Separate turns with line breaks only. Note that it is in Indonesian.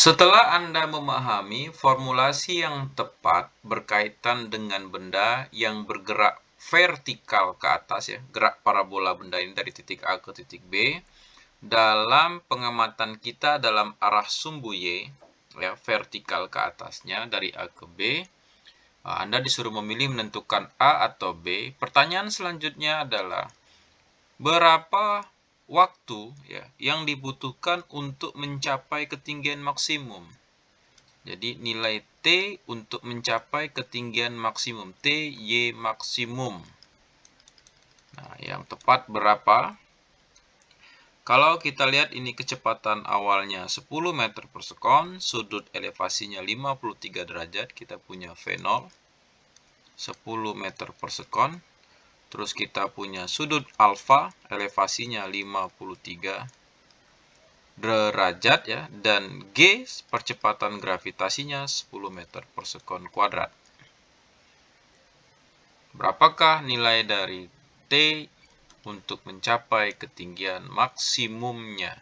Setelah Anda memahami formulasi yang tepat berkaitan dengan benda yang bergerak vertikal ke atas ya, gerak parabola benda ini dari titik A ke titik B, dalam pengamatan kita dalam arah sumbu Y, ya, vertikal ke atasnya dari A ke B, uh, Anda disuruh memilih menentukan A atau B. Pertanyaan selanjutnya adalah, berapa waktu ya yang dibutuhkan untuk mencapai ketinggian maksimum. Jadi nilai T untuk mencapai ketinggian maksimum T Y maksimum. Nah, yang tepat berapa? Kalau kita lihat ini kecepatan awalnya 10 meter per sekon, sudut elevasinya 53 derajat, kita punya V0 10 meter per sekon. Terus kita punya sudut alfa, elevasinya 53
derajat
ya, dan G percepatan gravitasinya 10 meter per sekon kuadrat. Berapakah nilai dari T untuk mencapai
ketinggian maksimumnya?